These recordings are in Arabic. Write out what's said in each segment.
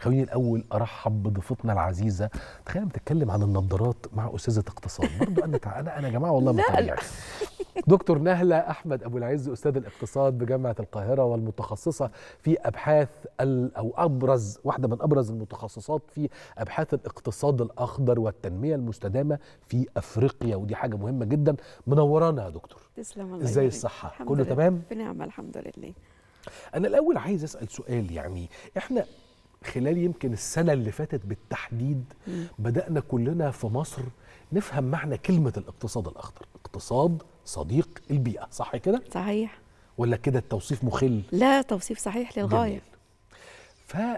خليني الاول ارحب بضيفتنا العزيزه تخيل بتتكلم عن النظارات مع استاذه اقتصاد برضه انا انا انا يا جماعه والله ما دكتور نهله احمد ابو العز استاذ الاقتصاد بجامعه القاهره والمتخصصه في ابحاث او ابرز واحده من ابرز المتخصصات في ابحاث الاقتصاد الاخضر والتنميه المستدامه في افريقيا ودي حاجه مهمه جدا منورانا يا دكتور تسلم الله ازاي الصحه كله تمام بنعمه الحمد لله انا الاول عايز اسال سؤال يعني احنا خلال يمكن السنة اللي فاتت بالتحديد بدأنا كلنا في مصر نفهم معنى كلمة الاقتصاد الأخضر اقتصاد صديق البيئة صح كده؟ صحيح ولا كده التوصيف مخل؟ لا توصيف صحيح للغاية جميل.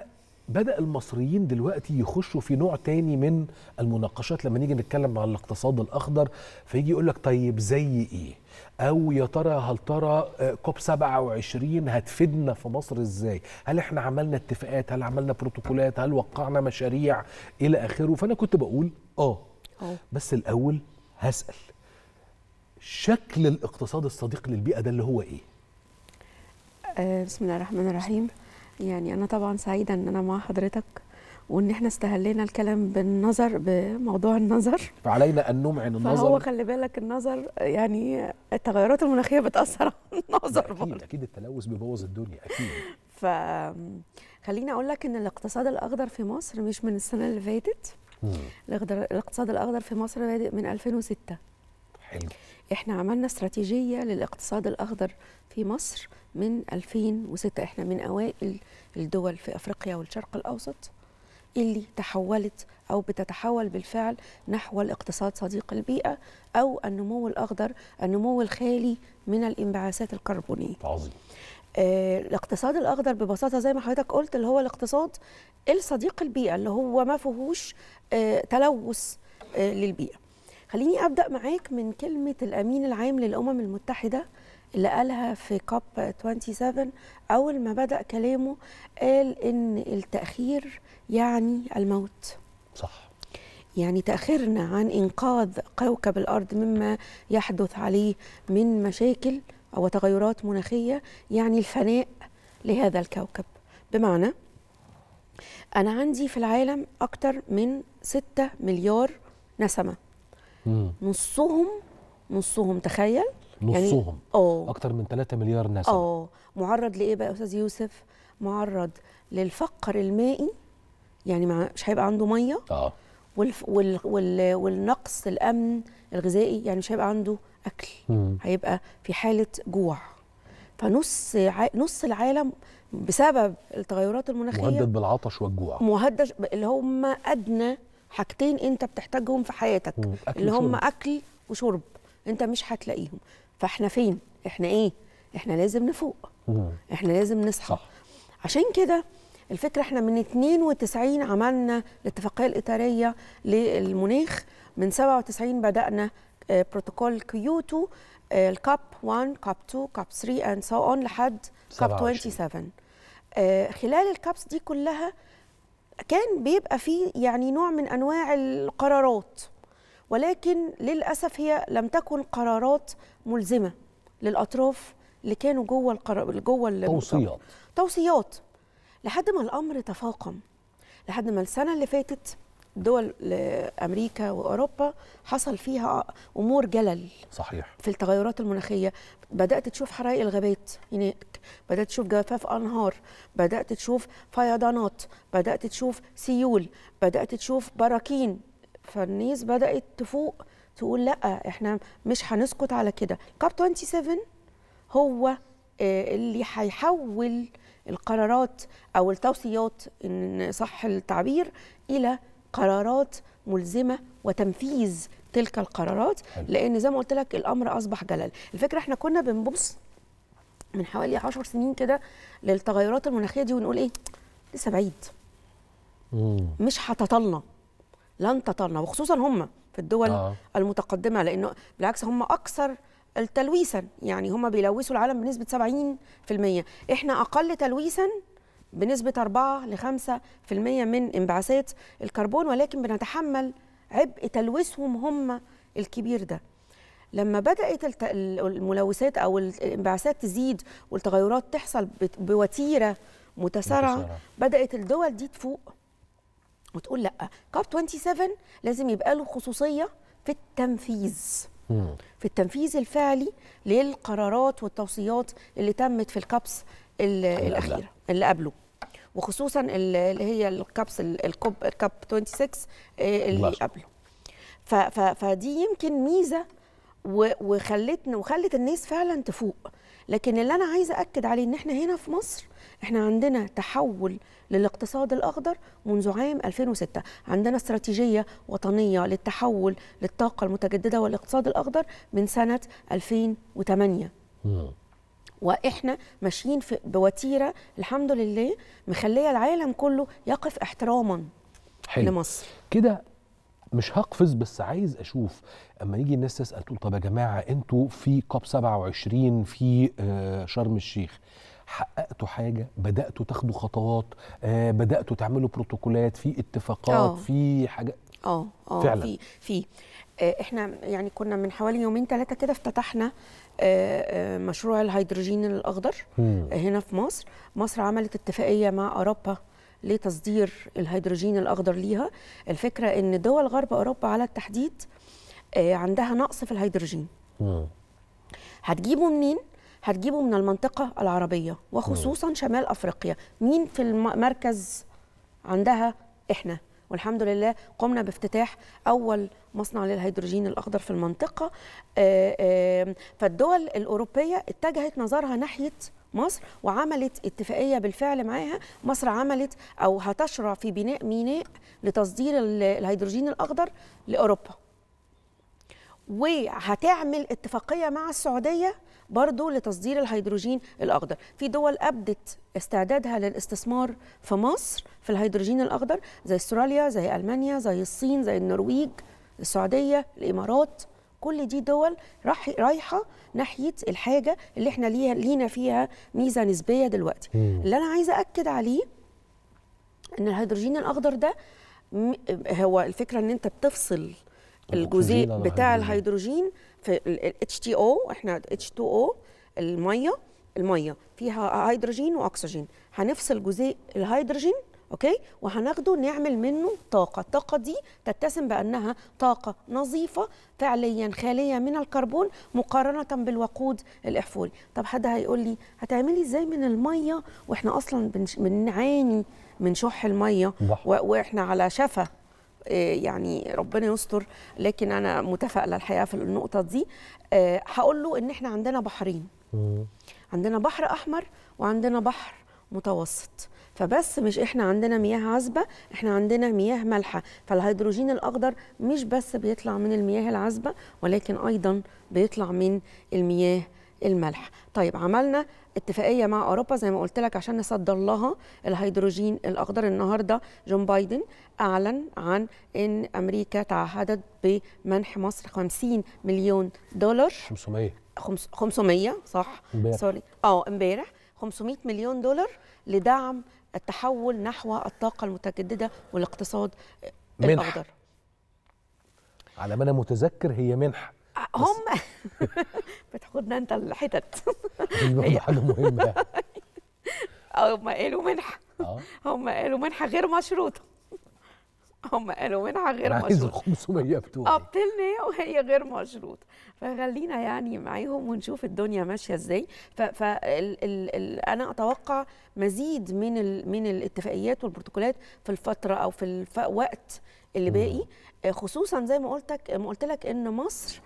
بدأ المصريين دلوقتي يخشوا في نوع تاني من المناقشات لما نيجي نتكلم عن الاقتصاد الأخضر فيجي يقول لك طيب زي إيه؟ أو يا ترى هل ترى آه، كوب 27 هتفيدنا في مصر إزاي؟ هل إحنا عملنا اتفاقات؟ هل عملنا بروتوكولات؟ هل وقعنا مشاريع؟ إلى آخره، فأنا كنت بقول آه بس الأول هسأل شكل الاقتصاد الصديق للبيئة ده اللي هو إيه؟ آه، بسم الله الرحمن الرحيم يعني أنا طبعا سعيدة إن أنا مع حضرتك وان احنا استهلينا الكلام بالنظر بموضوع النظر فعلينا ان نمعن النظر فهو خلي بالك النظر يعني التغيرات المناخيه بتاثر على النظر اكيد برضه. اكيد التلوث بيبوظ الدنيا اكيد ف خليني اقول لك ان الاقتصاد الاخضر في مصر مش من السنه اللي فاتت الاقتصاد الاخضر في مصر بادئ من 2006 حلو احنا عملنا استراتيجيه للاقتصاد الاخضر في مصر من 2006 احنا من اوائل الدول في افريقيا والشرق الاوسط اللي تحولت او بتتحول بالفعل نحو الاقتصاد صديق البيئه او النمو الاخضر النمو الخالي من الانبعاثات الكربونيه عظيم آه الاقتصاد الاخضر ببساطه زي ما حضرتك قلت اللي هو الاقتصاد الصديق البيئه اللي هو ما فيهوش آه تلوث آه للبيئه خليني ابدا معاك من كلمه الامين العام للامم المتحده اللي قالها في كوب 27 أول ما بدأ كلامه قال إن التأخير يعني الموت صح يعني تأخيرنا عن إنقاذ كوكب الأرض مما يحدث عليه من مشاكل أو تغيرات مناخية يعني الفناء لهذا الكوكب بمعنى أنا عندي في العالم أكتر من 6 مليار نسمة مم. نصهم نصهم تخيل يعني نصهم يعني اكتر من 3 مليار نسمه اه معرض لايه بقى يا استاذ يوسف معرض للفقر المائي يعني مش هيبقى عنده ميه اه والف... وال... وال... والنقص الامن الغذائي يعني مش هيبقى عنده اكل مم. هيبقى في حاله جوع فنص ع... نص العالم بسبب التغيرات المناخيه مهدد بالعطش والجوع مهدد اللي هم ادنى حاجتين انت بتحتاجهم في حياتك اللي هم اكل وشرب انت مش هتلاقيهم فاحنا فين احنا ايه احنا لازم نفوق احنا لازم نصحى صح. عشان كده الفكره احنا من 92 عملنا الاتفاقيه الاطاريه للمناخ من 97 بدانا آه، بروتوكول كيوتو آه، الكاب 1 كاب 2 كاب 3 اند سو اون لحد كاب 27 آه، خلال الكابس دي كلها كان بيبقى فيه يعني نوع من انواع القرارات ولكن للأسف هي لم تكن قرارات ملزمة للأطراف اللي كانوا جوه القرار جوه توصيات توصيات لحد ما الأمر تفاقم لحد ما السنة اللي فاتت دول امريكا واوروبا حصل فيها امور جلل صحيح في التغيرات المناخيه بدات تشوف حرائق الغابات هناك بدات تشوف جفاف انهار بدات تشوف فيضانات بدات تشوف سيول بدات تشوف براكين فالناس بدات تفوق تقول لا احنا مش هنسكت على كده كاب 27 هو آه، اللي هيحول القرارات او التوصيات ان صح التعبير الى قرارات ملزمه وتنفيذ تلك القرارات لان زي ما قلت لك الامر اصبح جلل الفكره احنا كنا بنبص من حوالي 10 سنين كده للتغيرات المناخيه دي ونقول ايه لسه بعيد مش هتطلنا لن تطلنا وخصوصا هم في الدول آه. المتقدمه لانه بالعكس هم اكثر التلويثا يعني هم بيلوثوا العالم بنسبه 70% احنا اقل تلويثا بنسبه 4 ل 5% من انبعاثات الكربون ولكن بنتحمل عبء تلويثهم هم الكبير ده لما بدات الملوثات او الانبعاثات تزيد والتغيرات تحصل بوتيره متسارعه بدات الدول دي تفوق وتقول لا كاب 27 لازم يبقى له خصوصيه في التنفيذ في التنفيذ الفعلي للقرارات والتوصيات اللي تمت في الكابس الاخيره اللي قبله وخصوصا اللي هي الكابس الكوب الكاب 26 آه، اللي قبله فدي يمكن ميزه وخلتنا وخلت الناس فعلا تفوق لكن اللي انا عايزه اكد عليه ان احنا هنا في مصر احنا عندنا تحول للاقتصاد الاخضر منذ عام 2006 عندنا استراتيجيه وطنيه للتحول للطاقه المتجدده والاقتصاد الاخضر من سنه 2008 واحنا ماشيين بوتيره الحمد لله مخليه العالم كله يقف احتراما حلو. لمصر كده مش هقفز بس عايز اشوف اما يجي الناس تسال تقول طب يا جماعه انتوا في كاب 27 في آه، شرم الشيخ حققتوا حاجه بداتوا تاخدوا خطوات آه، بداتوا تعملوا بروتوكولات في اتفاقات أوه. في حاجه اه اه في في آه، احنا يعني كنا من حوالي يومين ثلاثه كده افتتحنا مشروع الهيدروجين الاخضر هنا في مصر مصر عملت اتفاقيه مع اوروبا لتصدير الهيدروجين الاخضر ليها الفكره ان دول غرب اوروبا على التحديد آه، عندها نقص في الهيدروجين هتجيبه منين هتجيبه من المنطقه العربيه وخصوصا شمال افريقيا مين في المركز عندها احنا والحمد لله قمنا بافتتاح أول مصنع للهيدروجين الأخضر في المنطقة آه، آه، فالدول الأوروبية اتجهت نظرها ناحية مصر وعملت اتفاقيه بالفعل معاها مصر عملت او هتشرع في بناء ميناء لتصدير الهيدروجين الاخضر لاوروبا وهتعمل اتفاقيه مع السعوديه برضو لتصدير الهيدروجين الاخضر في دول ابدت استعدادها للاستثمار في مصر في الهيدروجين الاخضر زي استراليا زي المانيا زي الصين زي النرويج السعوديه الامارات كل دي دول راح رايحه ناحيه الحاجه اللي احنا ليها لينا فيها ميزه نسبيه دلوقتي مم. اللي انا عايزه اكد عليه ان الهيدروجين الاخضر ده هو الفكره ان انت بتفصل الجزيء بتاع الهيدروجين في ال او احنا H2O الميه الميه فيها هيدروجين واكسجين هنفصل جزيء الهيدروجين اوكي وهناخده نعمل منه طاقه الطاقه دي تتسم بانها طاقه نظيفه فعليا خاليه من الكربون مقارنه بالوقود الاحفوري طب حد هيقول لي هتعملي ازاي من الميه واحنا اصلا بنعاني من شح الميه واحنا على شفا آه، يعني ربنا يستر لكن انا متفائله الحقيقه في النقطه دي آه، هقول له ان احنا عندنا بحرين عندنا بحر احمر وعندنا بحر متوسط فبس مش احنا عندنا مياه عذبه احنا عندنا مياه مالحه فالهيدروجين الاخضر مش بس بيطلع من المياه العذبه ولكن ايضا بيطلع من المياه الملح طيب عملنا اتفاقيه مع اوروبا زي ما قلت لك عشان نصدر لها الهيدروجين الاخضر النهارده جون بايدن اعلن عن ان امريكا تعهدت بمنح مصر 50 مليون دولار 500 500 صح مبارح. سوري اه امبارح 500 مليون دولار لدعم التحول نحو الطاقه المتجدده والاقتصاد منح. الاخضر على ما انا متذكر هي منحه هم بتاخدنا انت الحتت دي حاجه مهمه يعني هم قالوا منحه اه. هم قالوا منحه غير مشروطه هم قالوا منحه غير مشروطه عايز ال 500 بتوعي اه، بتلنا وهي غير مشروطه فخلينا يعني معاهم ونشوف الدنيا ماشيه ازاي فانا اتوقع مزيد من ال من الاتفاقيات والبروتوكولات في الفتره او في الوقت اللي باقي خصوصا زي ما قلتك ما قلت لك ان مصر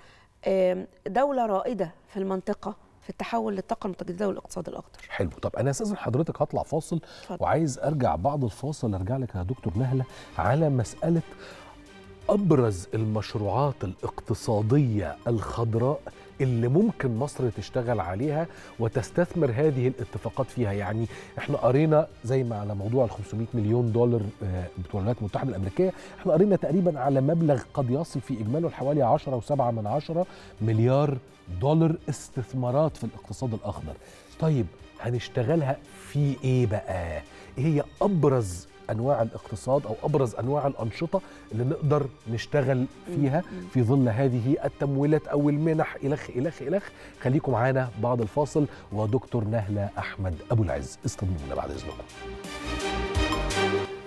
دوله رائده في المنطقه في التحول للطاقه المتجدده والاقتصاد الاخضر. حلو، طب انا اساسا حضرتك هطلع فاصل فضل. وعايز ارجع بعد الفاصل ارجع لك يا دكتور نهله على مساله ابرز المشروعات الاقتصاديه الخضراء اللي ممكن مصر تشتغل عليها وتستثمر هذه الاتفاقات فيها يعني احنا قرينا زي ما على موضوع ال 500 مليون دولار آه، بتوع الولايات المتحده الامريكيه احنا قرينا تقريبا على مبلغ قد يصل في اجماله لحوالي 10.7 مليار دولار استثمارات في الاقتصاد الاخضر طيب هنشتغلها في ايه بقى ايه هي ابرز انواع الاقتصاد او ابرز انواع الانشطه اللي نقدر نشتغل فيها في ظل هذه التمويلات او المنح الخ الخ الخ خليكم معانا بعد الفاصل ودكتور نهله احمد ابو العز استنونا بعد اذنكم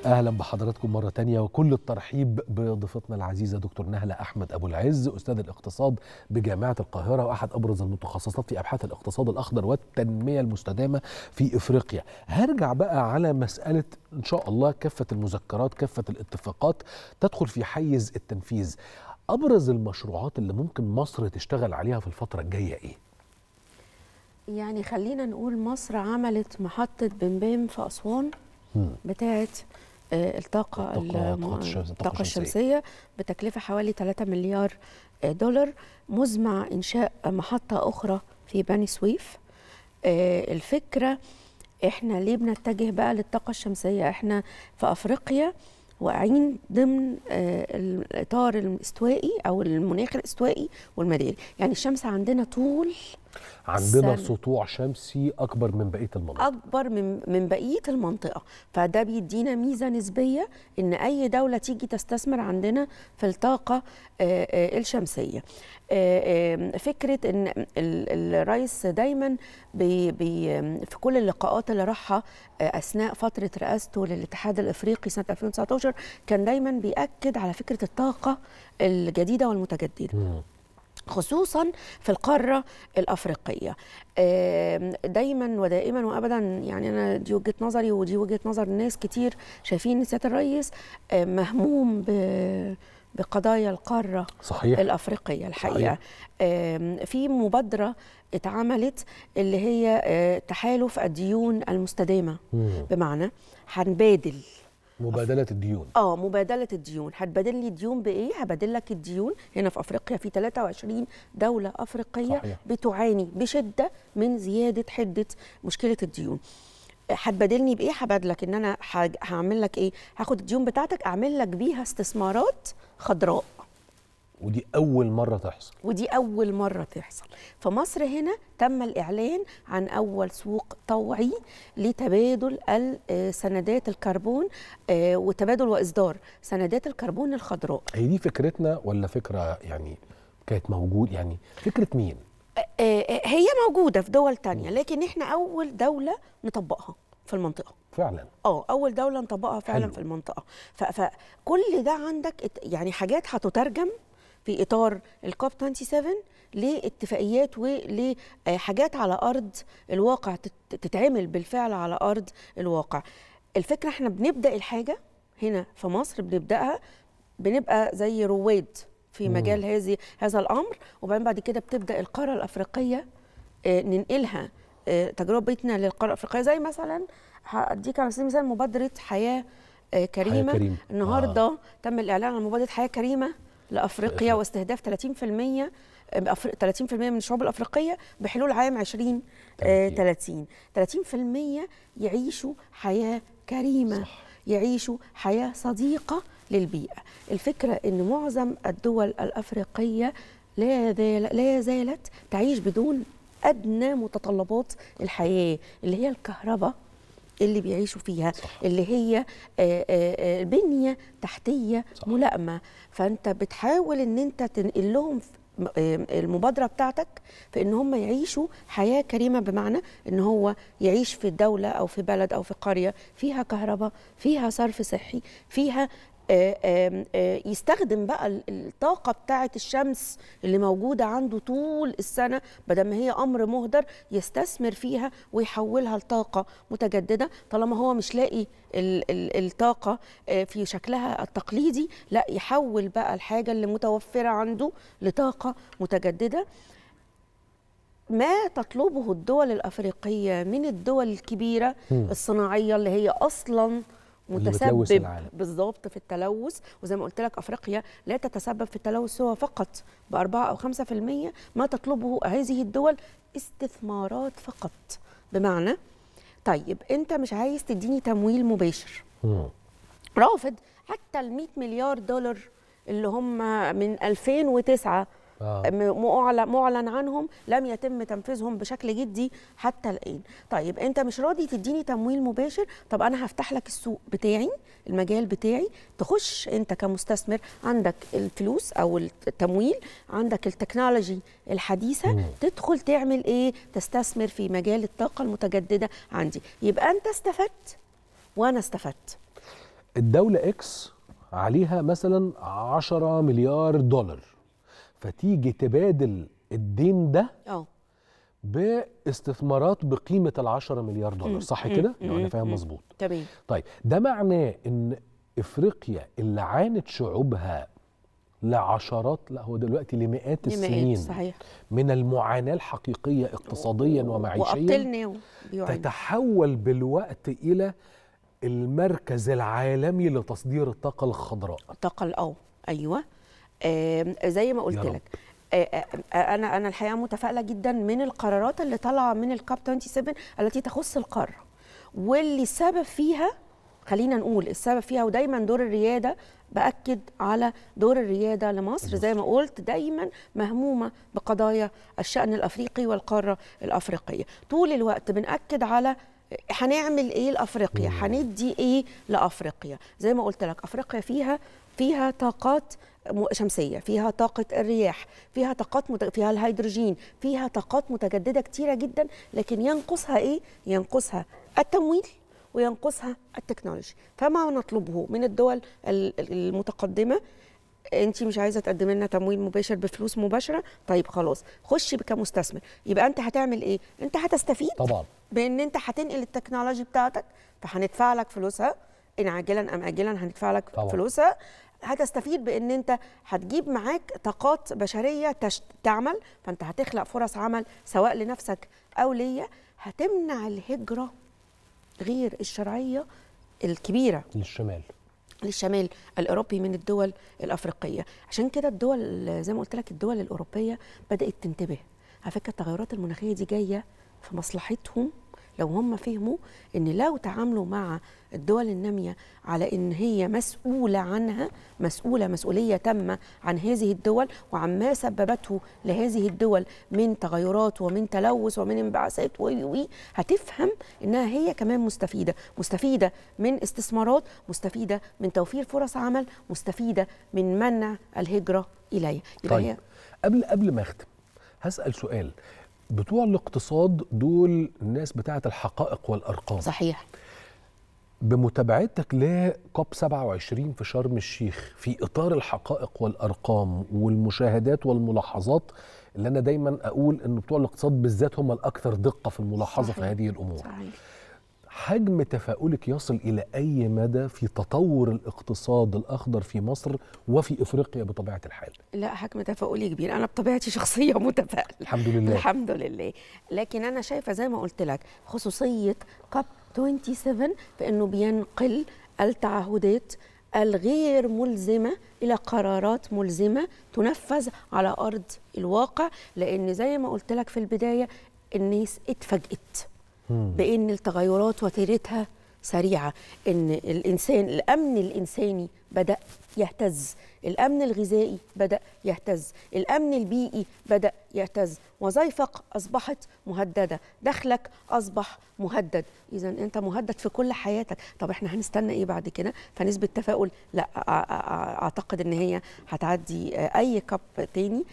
اهلا بحضراتكم مره تانية وكل الترحيب بضيفتنا العزيزه دكتور نهله احمد ابو العز استاذ الاقتصاد بجامعه القاهره واحد ابرز المتخصصات في ابحاث الاقتصاد الاخضر والتنميه المستدامه في افريقيا هرجع بقى على مساله ان شاء الله كافه المذكرات كافه الاتفاقات تدخل في حيز التنفيذ ابرز المشروعات اللي ممكن مصر تشتغل عليها في الفتره الجايه ايه يعني خلينا نقول مصر عملت محطه بمبام في اسوان بتاعت آه، الطاقه الطاقه الشمسيه بتكلفه حوالي 3 مليار آه، دولار مزمع انشاء محطه اخرى في بني سويف آه، الفكره احنا ليه بنتجه بقى للطاقه الشمسيه احنا في افريقيا واقعين ضمن الاطار الاستوائي او المناخ الاستوائي والمداري يعني الشمس عندنا طول عندنا سطوع شمسي اكبر من بقيه المنطقه اكبر من من بقيه المنطقه فده بيدينا ميزه نسبيه ان اي دوله تيجي تستثمر عندنا في الطاقه آه، آه، الشمسيه آه، فكره ان الرئيس دايما بي بي في كل اللقاءات اللي راحها اثناء فتره رئاسته للاتحاد الافريقي سنه 2019 كان دايما بياكد على فكره الطاقه الجديده والمتجدده خصوصا في القاره الافريقيه دايما ودائما وابدا يعني انا دي وجهه نظري ودي وجهه نظر ناس كتير شايفين سياده الرئيس مهموم ب بقضايا القارة صحيح. الأفريقية الحقيقة صحيح. في مبادرة اتعملت اللي هي آه، تحالف الديون المستدامة مم. بمعنى هنبادل مبادله الديون اه مبادله الديون هتبادل لي ديون بايه هبادل لك الديون هنا في افريقيا في 23 دوله افريقيه صحيح. بتعاني بشده من زياده حده مشكله الديون هتبادلني بايه هبادلك ان انا هعمل لك ايه هاخد الديون بتاعتك اعمل لك بيها استثمارات خضراء ودي أول مرة تحصل ودي أول مرة تحصل فمصر هنا تم الإعلان عن أول سوق طوعي لتبادل آه، سندات الكربون آه، وتبادل وإصدار سندات الكربون الخضراء هي دي فكرتنا ولا فكرة يعني كانت موجود يعني فكرة مين؟ آه، هي موجودة في دول تانية لكن احنا أول دولة نطبقها في المنطقة فعلا اه اول دوله نطبقها فعلا حلو. في المنطقه فكل ده عندك يعني حاجات هتترجم في اطار الكوب 27 لاتفاقيات ولحاجات على ارض الواقع تتعمل بالفعل على ارض الواقع الفكره احنا بنبدا الحاجه هنا في مصر بنبداها بنبقى زي رواد في مجال هذه هذا الامر وبعدين بعد كده بتبدا القاره الافريقيه آه، ننقلها آه، تجربتنا للقاره الافريقيه زي مثلا هديك على سبيل المثال مبادره حياه آه، كريمه, حياة كريم. النهارده آه. تم الاعلان عن مبادره حياه كريمه لافريقيا واستهداف 30% 30% آه، من الشعوب الافريقيه بحلول عام 2030 30% آه، يعيشوا حياه كريمه صح. يعيشوا حياه صديقه للبيئه الفكره ان معظم الدول الافريقيه لا, لا زالت تعيش بدون ادنى متطلبات الحياه اللي هي الكهرباء اللي بيعيشوا فيها صح. اللي هي آه، آه، آه، بنيه تحتيه صح. ملائمه فانت بتحاول ان انت تنقل لهم المبادره بتاعتك في ان هم يعيشوا حياه كريمه بمعنى ان هو يعيش في الدولة او في بلد او في قريه فيها كهرباء فيها صرف صحي فيها آه، آه، يستخدم بقى الطاقة بتاعة الشمس اللي موجودة عنده طول السنة بدل ما هي أمر مهدر يستثمر فيها ويحولها لطاقة متجددة طالما هو مش لاقي الطاقة آه، في شكلها التقليدي لا يحول بقى الحاجة اللي متوفرة عنده لطاقة متجددة ما تطلبه الدول الافريقيه من الدول الكبيره الصناعيه اللي هي اصلا متسبب بالظبط في التلوث وزي ما قلت لك افريقيا لا تتسبب في التلوث هو فقط ب 4 او 5% ما تطلبه هذه الدول استثمارات فقط بمعنى طيب انت مش عايز تديني تمويل مباشر رافض حتى ال 100 مليار دولار اللي هم من 2009 آه. معلن عنهم لم يتم تنفيذهم بشكل جدي حتى الان طيب انت مش راضي تديني تمويل مباشر طب انا هفتح لك السوق بتاعي المجال بتاعي تخش انت كمستثمر عندك الفلوس او التمويل عندك التكنولوجي الحديثه مم. تدخل تعمل ايه تستثمر في مجال الطاقه المتجدده عندي يبقى انت استفدت وانا استفدت الدوله اكس عليها مثلا 10 مليار دولار فتيجي تبادل الدين ده اه باستثمارات بقيمه ال10 مليار دولار صح كده؟ لو انا فاهم مظبوط تمام طيب ده معناه ان افريقيا اللي عانت شعوبها لعشرات لا هو دلوقتي لمئات السنين صحيح. من المعاناة الحقيقية اقتصاديا ومعيشيا تتحول بالوقت إلى المركز العالمي لتصدير الطاقة الخضراء الطاقة الأو آه، أيوة زي ما قلت لك آه، آه، آه، انا انا الحقيقه متفائله جدا من القرارات اللي طالعه من الكاب 27 التي تخص القاره واللي السبب فيها خلينا نقول السبب فيها ودايما دور الرياده باكد على دور الرياده لمصر زي ما قلت دايما مهمومه بقضايا الشان الافريقي والقاره الافريقيه طول الوقت بناكد على هنعمل ايه لافريقيا هندي ايه لافريقيا زي ما قلت لك افريقيا فيها فيها طاقات شمسيه فيها طاقه الرياح فيها طاقات مت... فيها الهيدروجين فيها طاقات متجدده كتيره جدا لكن ينقصها ايه ينقصها التمويل وينقصها التكنولوجي فما نطلبه من الدول المتقدمه انت مش عايزه تقدمي لنا تمويل مباشر بفلوس مباشره طيب خلاص خشي كمستثمر يبقى انت هتعمل ايه انت هتستفيد طبعا بان انت هتنقل التكنولوجي بتاعتك فهندفع لك فلوسها ان عاجلا ام اجلا هندفع لك طبعا. فلوسها هتستفيد بان انت هتجيب معاك طاقات بشريه تشت... تعمل فانت هتخلق فرص عمل سواء لنفسك او ليا هتمنع الهجره غير الشرعيه الكبيره للشمال للشمال الاوروبي من الدول الافريقيه عشان كده الدول زي ما قلت لك الدول الاوروبيه بدات تنتبه على فكره التغيرات المناخيه دي جايه في مصلحتهم لو هم فهموا ان لو تعاملوا مع الدول الناميه على ان هي مسؤوله عنها مسؤوله مسؤوليه تامه عن هذه الدول وعما سببته لهذه الدول من تغيرات ومن تلوث ومن انبعاثات و هتفهم انها هي كمان مستفيده مستفيده من استثمارات مستفيده من توفير فرص عمل مستفيده من منع الهجره اليها طيب. قبل قبل ما اختم هسال سؤال بتوع الاقتصاد دول الناس بتاعه الحقائق والارقام صحيح بمتابعتك لكوب 27 في شرم الشيخ في اطار الحقائق والارقام والمشاهدات والملاحظات اللي انا دايما اقول ان بتوع الاقتصاد بالذات هم الاكثر دقه في الملاحظه صحيح. في هذه الامور صحيح. حجم تفاؤلك يصل إلى أي مدى في تطور الاقتصاد الأخضر في مصر وفي إفريقيا بطبيعة الحال؟ لا حجم تفاؤلي كبير أنا بطبيعتي شخصية متفائلة الحمد لله الحمد لله لكن أنا شايفة زي ما قلت لك خصوصية كاب 27 في أنه بينقل التعهدات الغير ملزمة إلى قرارات ملزمة تنفذ على أرض الواقع لأن زي ما قلت لك في البداية الناس اتفاجئت بان التغيرات وتيرتها سريعه ان الانسان الامن الانساني بدا يهتز الامن الغذائي بدا يهتز الامن البيئي بدا يهتز وظائفك اصبحت مهدده دخلك اصبح مهدد اذا انت مهدد في كل حياتك طب احنا هنستنى ايه بعد كده فنسبه التفاؤل لا اعتقد ان هي هتعدي اي كاب تاني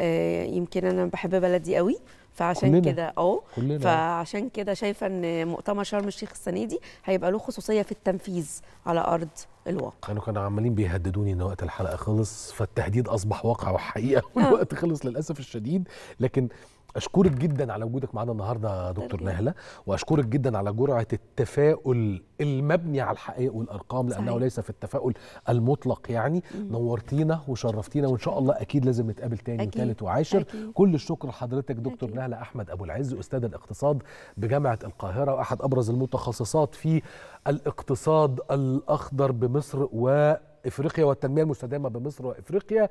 آه، يمكن انا بحب بلدي قوي فعشان كده اه فعشان كده شايفه ان مؤتمر شرم الشيخ السنه دي هيبقى له خصوصيه في التنفيذ على ارض الواقع كانوا يعني كانوا عمالين بيهددوني ان وقت الحلقه خلص فالتهديد اصبح واقع وحقيقه والوقت خلص للاسف الشديد لكن اشكرك جدا على وجودك معانا النهارده يا دكتور نهله واشكرك جدا على جرعه التفاؤل المبني على الحقائق والارقام لانه صحيح. ليس في التفاؤل المطلق يعني مم. نورتينا وشرفتينا وان شاء الله اكيد لازم نتقابل تاني وثالث وعاشر أكيد. كل الشكر لحضرتك دكتور أكيد. نهله احمد ابو العز استاذ الاقتصاد بجامعه القاهره واحد ابرز المتخصصات في الاقتصاد الاخضر بمصر وافريقيا والتنميه المستدامه بمصر وافريقيا